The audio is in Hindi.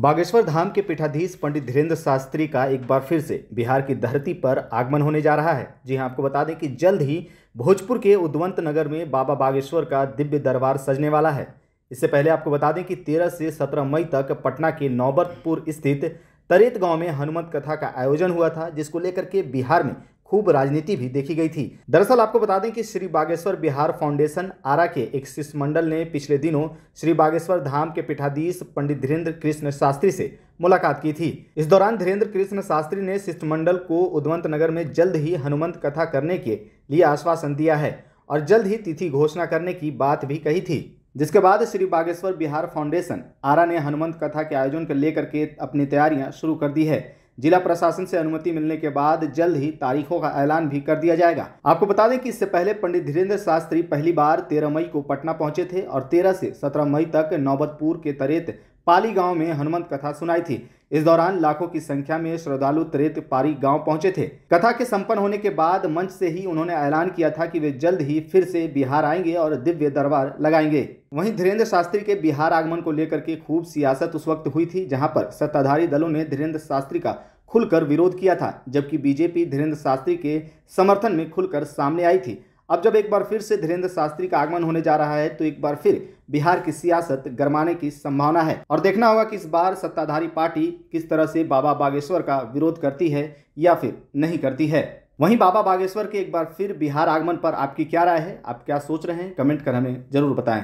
बागेश्वर धाम के पीठाधीश पंडित धीरेन्द्र शास्त्री का एक बार फिर से बिहार की धरती पर आगमन होने जा रहा है जी हाँ आपको बता दें कि जल्द ही भोजपुर के उद्वंत नगर में बाबा बागेश्वर का दिव्य दरबार सजने वाला है इससे पहले आपको बता दें कि 13 से 17 मई तक पटना के नौबतपुर स्थित तरेत गांव में हनुमत कथा का आयोजन हुआ था जिसको लेकर के बिहार में खूब राजनीति भी देखी गई थी दरअसल आपको बता दें कि श्री बागेश्वर बिहार फाउंडेशन आरा के एक मंडल ने पिछले दिनों श्री बागेश्वर धाम के पीठाधीश पंडित धीरेन्द्र कृष्ण शास्त्री से मुलाकात की थी इस दौरान धीरेन्द्र कृष्ण शास्त्री ने मंडल को उदवंत नगर में जल्द ही हनुमंत कथा करने के लिए आश्वासन दिया है और जल्द ही तिथि घोषणा करने की बात भी कही थी जिसके बाद श्री बागेश्वर बिहार फाउंडेशन आरा ने हनुमंत कथा के आयोजन को लेकर के अपनी तैयारियां शुरू कर दी है जिला प्रशासन से अनुमति मिलने के बाद जल्द ही तारीखों का ऐलान भी कर दिया जाएगा आपको बता दें कि इससे पहले पंडित धीरेन्द्र शास्त्री पहली बार तेरह मई को पटना पहुंचे थे और तेरह से सत्रह मई तक नौबतपुर के तरेत पाली गांव में हनुमंत कथा सुनाई थी इस दौरान लाखों की संख्या में श्रद्धालु त्रेत पारी गांव पहुंचे थे कथा के संपन्न होने के बाद मंच से ही उन्होंने ऐलान किया था कि वे जल्द ही फिर से बिहार आएंगे और दिव्य दरबार लगाएंगे वहीं धीरेन्द्र शास्त्री के बिहार आगमन को लेकर के खूब सियासत उस वक्त हुई थी जहां पर सत्ताधारी दलों ने धीरेन्द्र शास्त्री का खुलकर विरोध किया था जबकि बीजेपी धीरेन्द्र शास्त्री के समर्थन में खुलकर सामने आई थी अब जब एक बार फिर से धीरेन्द्र शास्त्री का आगमन होने जा रहा है तो एक बार फिर बिहार की सियासत गर्माने की संभावना है और देखना होगा कि इस बार सत्ताधारी पार्टी किस तरह से बाबा बागेश्वर का विरोध करती है या फिर नहीं करती है वहीं बाबा बागेश्वर के एक बार फिर बिहार आगमन पर आपकी क्या राय है आप क्या सोच रहे हैं कमेंट कर हमें जरूर बताएं